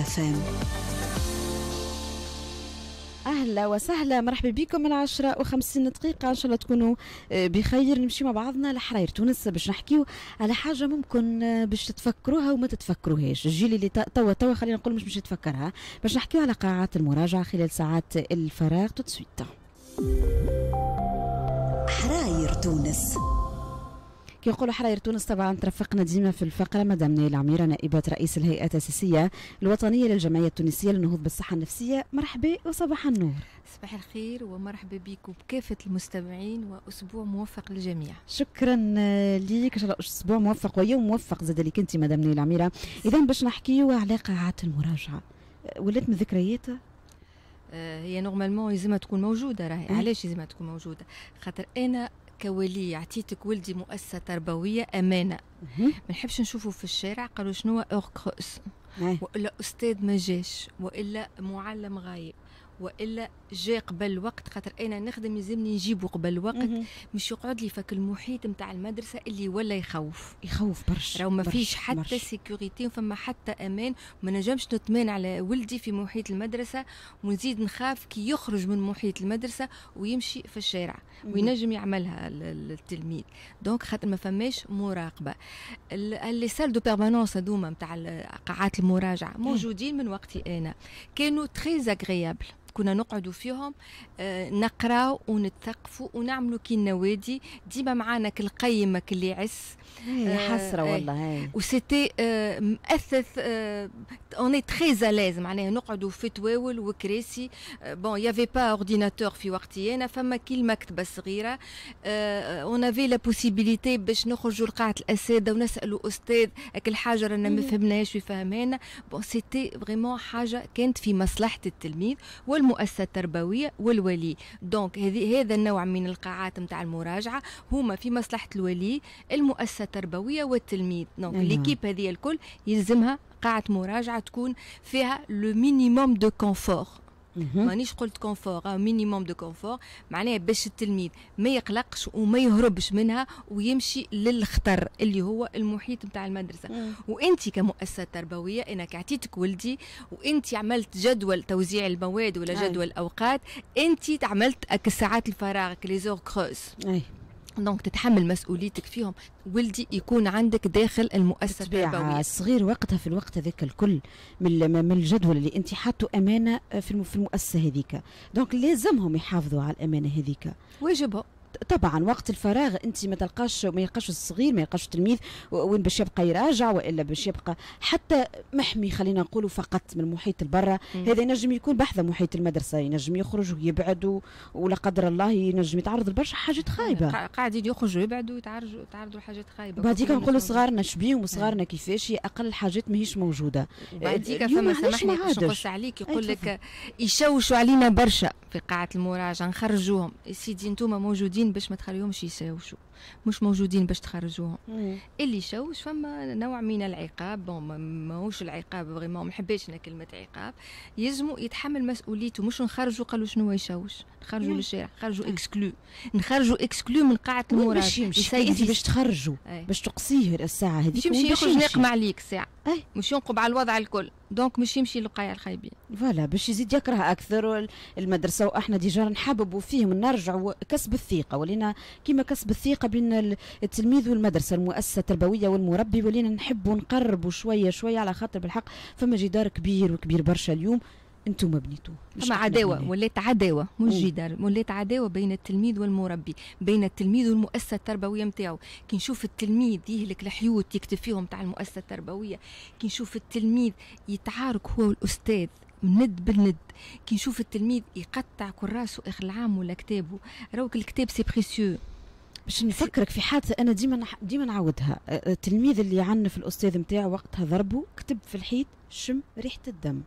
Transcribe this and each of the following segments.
فام اهلا وسهلا مرحبا بكم العشرة وخمسين دقيقة ان شاء الله تكونوا آه، بخير نمشي مع بعضنا لحراير تونس باش نحكيو على حاجة ممكن آه، باش تتفكروها وما تتفكروهاش الجيل اللي توا توا خلينا نقول مش باش يتفكرها باش نحكيو على قاعات المراجعة خلال ساعات الفراغ تو حراير تونس كيقولوا حرير تونس طبعا ترفقنا ديما في الفقره مدام نايل عميره نائبه رئيس الهيئه التاسيسيه الوطنيه للجمعيه التونسيه للنهوض بالصحه النفسيه مرحبا وصباح النور صباح الخير ومرحبا بك وبكافه المستمعين واسبوع موفق للجميع شكرا ليك اسبوع موفق ويوم موفق زاد لك انت مدام نايل عميره اذا باش نحكيو على قاعات المراجعه ولات من ذكرياتها آه، هي نورمالمون يلزمها تكون موجوده راهي علاش يلزمها تكون موجوده خاطر انا كولي عطيتك ولدي مؤسسة تربوية أمانة ما نحبش نشوفه في الشارع قالوا شنو أور كروس والا أستاذ ما جاش والا معلم غايب والا جا قبل الوقت خاطر انا نخدم يلزمني نجيبه قبل الوقت مش يقعد لي فك المحيط نتاع المدرسه اللي ولا يخوف يخوف برشا راه ما فيش حتى سيكوريتي فما حتى امان ما نجمش نطمن على ولدي في محيط المدرسه ونزيد نخاف كي يخرج من محيط المدرسه ويمشي في الشارع وينجم يعملها التلميذ دونك خاطر ما فماش مراقبه اللي سال دو بيرمانونس هذوما نتاع قاعات المراجعه موجودين من وقتي انا كانوا تري اغريابل كنا نقعد فيهم آه، نقراو ونتثقفوا ونعملوا كي النوادي ديما معانا قيمة كل يعس إيه، آه، حسره إيه. والله إيه. وسيتي آه، مؤثث اوني تري اليز معناها نقعدوا في تواول وكراسي بون يافي با اورديناتور في وقتي انا فما كي المكتبه الصغيره اون افي لا بوسيبيليتي باش نخرجوا لقاعه الاساده ونسالوا استاذ اكل حاجه رانا ما فهمناهاش ويفهمنا بون سيتي فريمون حاجه كانت في مصلحه التلميذ المؤسسه التربويه والولي دونك هذا النوع من القاعات نتاع المراجعه هما في مصلحه الولي المؤسسه التربويه والتلميذ دونك ليكيب نعم. هذه الكل يلزمها قاعة مراجعة تكون فيها لو مينيموم دو كونفور مانيش قلت كونفور مينيموم دو كونفور معناها باش التلميذ ما يقلقش وما يهربش منها ويمشي للخطر اللي هو المحيط نتاع المدرسه وانت كمؤسسه تربويه انك اعطيتك ولدي وانت عملت جدول توزيع المواد ولا جدول الاوقات انت عملت الساعات الفراغ لي زور كروز دونك تتحمل مسؤوليتك فيهم ولدي يكون عندك داخل المؤسسه التربويه الصغير وقتها في الوقت هذاك الكل من الجدول اللي انت حاطه امانه آه، في المؤسسه هذيك دونك لازمهم يحافظوا على الامانه هذيك واجبهم طبعا وقت الفراغ انت ما تلقاش ما يلقاش الصغير ما يلقاش التلميذ وين باش يبقى يراجع والا باش يبقى حتى محمي خلينا نقولوا فقط من المحيط البرة هذا ينجم يكون بحذا محيط المدرسه ينجم يخرج ويبعد ولا قدر الله ينجم يتعرض لبرشا حاجات خايبه قاعدين يخرجوا يبعدوا يتعرضوا يتعرضوا لحاجات خايبه بعديك نقولوا صغارنا شبيهم وصغارنا كيفاش هي اقل حاجات ماهيش موجوده بعديك فما سامحني باش نقص عليك يقول لك يشوشوا علينا برشا في قاعة المراجعة نخرجوهم سيدي نتوما موجودين باش ما تخليهمش يساوشوا مش موجودين باش تخرجوهم اللي شو فما نوع من العقاب بون ماهوش العقاب فريمون ما حبيتش انا كلمه عقاب يلزموا يتحمل مسؤوليته مش نخرجوا قالوا شنو يشوش نخرجوا للشارع نخرجوا اكسكلو نخرجوا اكسكلو من قاعه المراد باش يمشي انت باش تخرجوا باش تقصيه الساعه هذيك باش يمشي يخرج ناقم عليك الساعه مش ينقب على الوضع الكل دونك مش يمشي للقايع الخايبين فوالا باش يزيد يكره اكثر المدرسه واحنا ديجا نحببوا فيهم نرجعوا كسب الثقه ولينا كيما كسب الثقه العلاقه بين التلميذ والمدرسه المؤسسه التربويه والمربي ولينا نحبوا نقربوا شويه شويه على خاطر بالحق فما جدار كبير وكبير برشا اليوم انتم بنيتوه فما عداوه ولات عداوه مش جدار ولات عداوه بين التلميذ والمربي بين التلميذ والمؤسسه التربويه نتاعو كي نشوف التلميذ يهلك الحيوت يكتب فيهم تاع المؤسسه التربويه كي نشوف التلميذ يتعارك هو والاستاذ ند بالند كي نشوف التلميذ يقطع كراسه اخر العام ولا كتابه راهو الكتاب سي بريسيو باش نفكرك في حادثه انا ديما ديما نعاودها التلميذ اللي عنف الاستاذ نتاعو وقتها ضربه كتب في الحيط شم ريحه الدم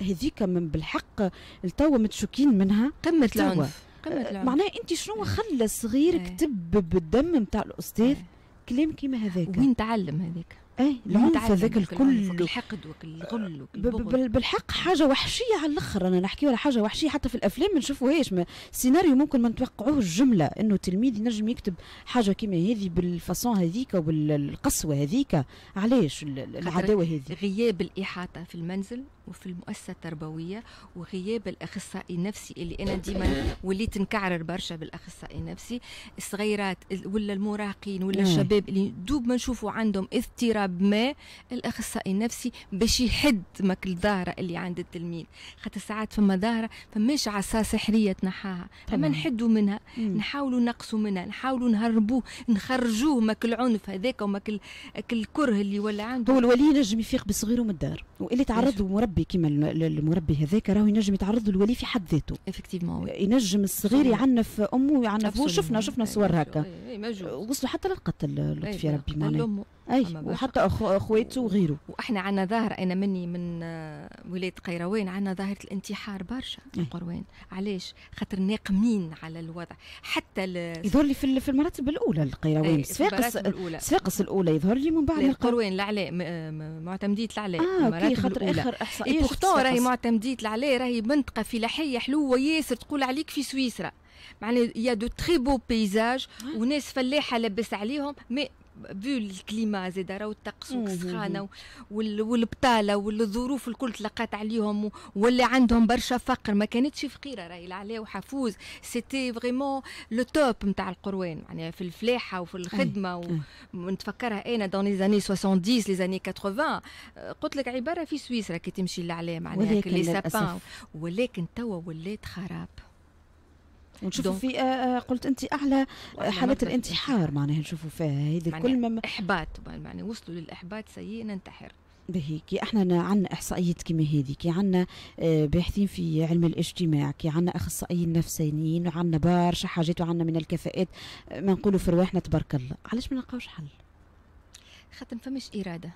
هذيك من بالحق التوا متشوكين منها قمه العنف معناه انت شنو إيه. خلى صغير إيه. كتب بالدم نتاع الاستاذ إيه. كلام كيما هذاك وين تعلم هذاك ايه العنف هذاك الكل الحقد وكل الغل وكل بالحق حاجه وحشيه على الاخر انا نحكي على حاجه وحشيه حتى في الافلام ما نشوفوهاش سيناريو ممكن ما نتوقعوه الجمله انه تلميذ ينجم يكتب حاجه كيما هذه بالفاسون هذيك وبالقسوه هذيك علاش العداوه هذه غياب الاحاطه في المنزل وفي المؤسسه التربويه وغياب الاخصائي النفسي اللي انا ديما وليت نكعرر برشا بالاخصائي النفسي الصغيرات ولا المراهقين ولا الشباب اللي دوب ما نشوفوا عندهم اضطراب ما الاخصائي النفسي باش يحد ماك الظاهره اللي عند التلميذ خاطر ساعات فما ظاهره فماش عصا سحريه تنحاها فما نحدوا منها نحاولوا نقصوا منها نحاولوا نهربوه نخرجوه ماك العنف هذاك وماك الكره اللي ولا عنده هو الولي نجم يفيق بصغيره من الدار واللي تعرض له مربي المربي كيما المربي هذاك راهو ينجم يتعرض له الولي في حد ذاته افكتيفمون ينجم الصغير يعنف امه ويعنف شفنا شفنا صور أيوة، هكا أيوة، أيوة، وصلوا حتى للقتل لطفي ربي معناها اي وحتى اخواته وغيره واحنا عندنا ظاهر انا مني من آه، ولايه قيروان عندنا ظاهره الانتحار برشا في إيه. قروان علاش خاطر ناقمين على الوضع حتى يظهر لي في المراتب الاولى القيروان صفاقس إيه، صفاقس الاولى يظهر لي من بعد القروان العلاء آه، معتمديه العلاء آه المراتب خاطر الاولى اخر احصائيه راهي معتمديه العلاء راهي منطقه فلاحيه حلوه ياسر تقول عليك في سويسرا معناها يا دو تري بو بيزاج وناس فلاحه لاباس عليهم مي بول الكليما زاد راهو الطقس والسخانه والبطاله والظروف الكل تلقات عليهم ولا عندهم برشا فقر ما كانتش فقيره راهي العلا وحفوز سيتي فريمون لو توب نتاع القروان يعني في الفلاحه وفي الخدمه ونتفكرها انا دون لي زاني 70 لي زاني 80 قلت لك عباره في سويسرا كي تمشي للعلاء معناها لي سابان ولكن توا ولات خراب ونشوفوا في آه،, آه قلت انت اعلى آه، حالات الانتحار معناها نشوفوا فيها هذه كل ما احباط معناها وصلوا للاحباط سيء ننتحر بهيك كي احنا عندنا احصائيات كما هذه كي عندنا آه، باحثين في علم الاجتماع كي عندنا اخصائيين نفسانيين وعندنا برشا حاجات وعندنا من الكفاءات ما نقولوا في رواحنا تبارك الله علاش ما نلقاوش حل خاطر ما فماش اراده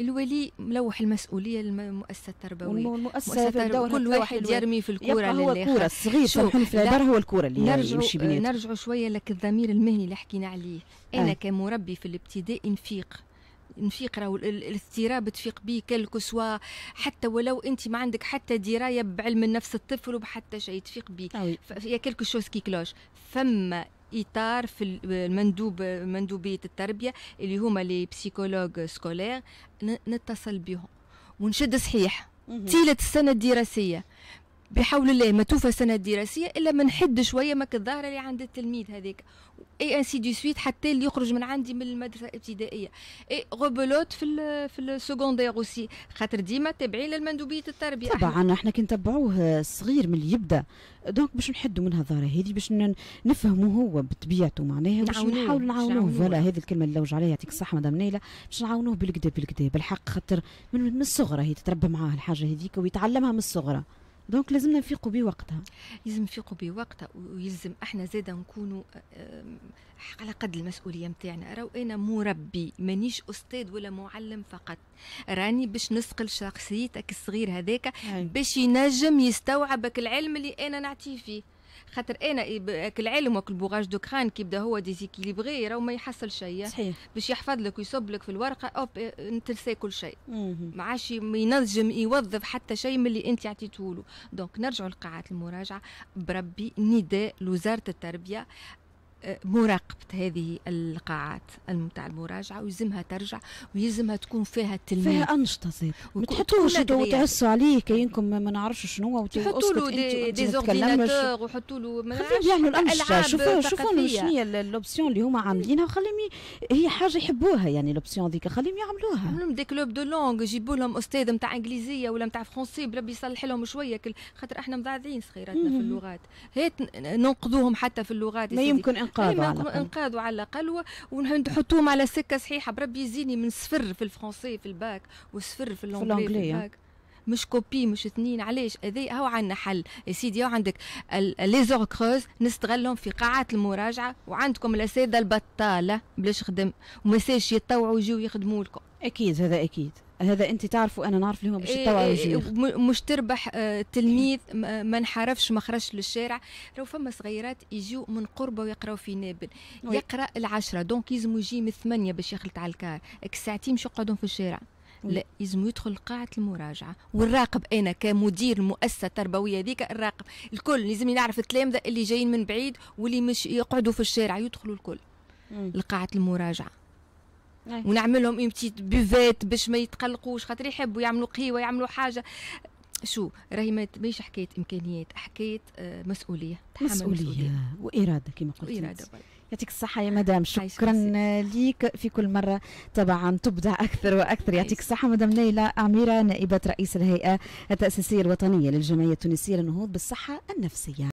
الولي ملوح المسؤوليه للمؤسسه التربويه المؤسسه التربويه كل واحد يرمي في الكوره هو الكوره الصغير في الدار هو الكوره اللي يعني يمشي بنيت. نرجعوا شويه لك الضمير المهني اللي حكينا عليه آه. انا آه. كمربي في الابتدائي نفيق نفيق راهو الاضطراب تفيق به كالكسوة حتى ولو انت ما عندك حتى درايه بعلم النفس الطفل وبحتى شيء تفيق به آه يا كيلكو شوز كي كلوش فما اطار في المندوب مندوبيه التربيه اللي هما لي بسيكولوج سكولير نتصل بهم ونشد صحيح طيله السنه الدراسيه بحول الله ما توفى السنه الدراسيه الا ما نحد شويه ما الظاهره اللي عند التلميذ هذاك اي انسي دي سويت حتى اللي يخرج من عندي من المدرسه الابتدائيه اي غوبلوت في الـ في السكوندير اوسي خاطر ديما تابعين للمندوبيه التربيه طبعا احنا كي نتبعوه صغير من اللي يبدا دونك باش نحدوا من الظاهره هذه باش نفهموا هو بطبيعته معناها باش نحاول نعاونوه فوالا هذه الكلمه اللي لوج عليها يعطيك الصحه مدام نيله باش نعاونوه بالكدا بالكدا بالحق خاطر من, من الصغرى هي تتربى معاه الحاجه هذيك ويتعلمها من الصغرى دونك لازمنا نفيقوا بوقتها لازم نفيقوا بوقتها ويلزم احنا زادا نكونوا على قد المسؤوليه نتاعنا راهو انا مربي مانيش استاذ ولا معلم فقط راني باش نسقل شخصيتك الصغير هذاك باش ينجم يستوعبك العلم اللي انا نعطيه فيه خاطر انا وكل بوغاج دو كران كي يبدا هو ديزيكيليبري راه ما يحصل شيء باش يحفظ لك ويصب لك في الورقه اوب نترسى كل شيء ما عادش ينجم يوظف حتى شيء من اللي انت عطيتوله له دونك نرجعوا لقاعات المراجعه بربي نداء لوزاره التربيه مراقبة هذه القاعات المتاع المراجعة ويلزمها ترجع ويلزمها تكون فيها تلميذ فيها أنشطة زيد ما تحطوش وتعسوا عليه كأنكم ما نعرفش شنو هو تحطوا له دي زورديناتور وحطوا له ما خليهم يعملوا الأنشطة شوفوا شوفوا شنو هي الأوبسيون اللي هما عاملينها وخليهم هي حاجة يحبوها يعني الأوبسيون ذيك خليهم يعملوها عملوا دي كلوب دو لونغ جيبوا لهم أستاذ نتاع إنجليزية ولا نتاع فرونسي بربي يصلح لهم شوية خاطر احنا مضاعفين صغيراتنا في اللغات هات ننقذوهم حتى في اللغات ما يمكن انقاذ على الاقل انقاذ على الاقل ونحطوهم على سكه صحيحه بربي يزيني من صفر في الفرنسي في الباك وصفر في اللونجلي في الباك مش كوبي مش اثنين علاش هذا هو عندنا حل يا سيدي هو عندك لي زور كروز نستغلهم في قاعات المراجعه وعندكم الاساتذه البطاله بلاش خدم وما يساش يتطوعوا يجيو يخدموا لكم اكيد هذا اكيد هذا انت تعرفوا انا نعرف اللي باش مش التوعيه إيه، إيه، مش تربح التلميذ آه، آه، ما انحرفش ما خرجش للشارع لو فما صغيرات يجوا من قربه ويقراو في نابل يقرا العشرة دونك يزمو يجي من الثمانية باش يخلط على الكار الساعتين مش يقعدون في الشارع لا يزمو يدخل قاعة المراجعة والراقب أنا كمدير المؤسسة التربوية ذيك الراقب الكل لازم نعرف التلامذة اللي جايين من بعيد واللي مش يقعدوا في الشارع يدخلوا الكل لقاعة المراجعة ونعمل لهم اون بتيت بوفيت باش ما يتقلقوش خاطر يحبوا يعملوا قهيوه يعملوا حاجه شو راهي ماهيش حكايه امكانيات حكايه آه، مسؤوليه مسؤوليه, مسؤولية. واراده كما قلت واراده يعطيك الصحه يا مدام شكرا ليك في كل مره طبعا تبدع اكثر واكثر يعطيك الصحه مدام ليلى أميرة نائبه رئيس الهيئه التاسيسيه الوطنيه للجمعيه التونسيه للنهوض بالصحه النفسيه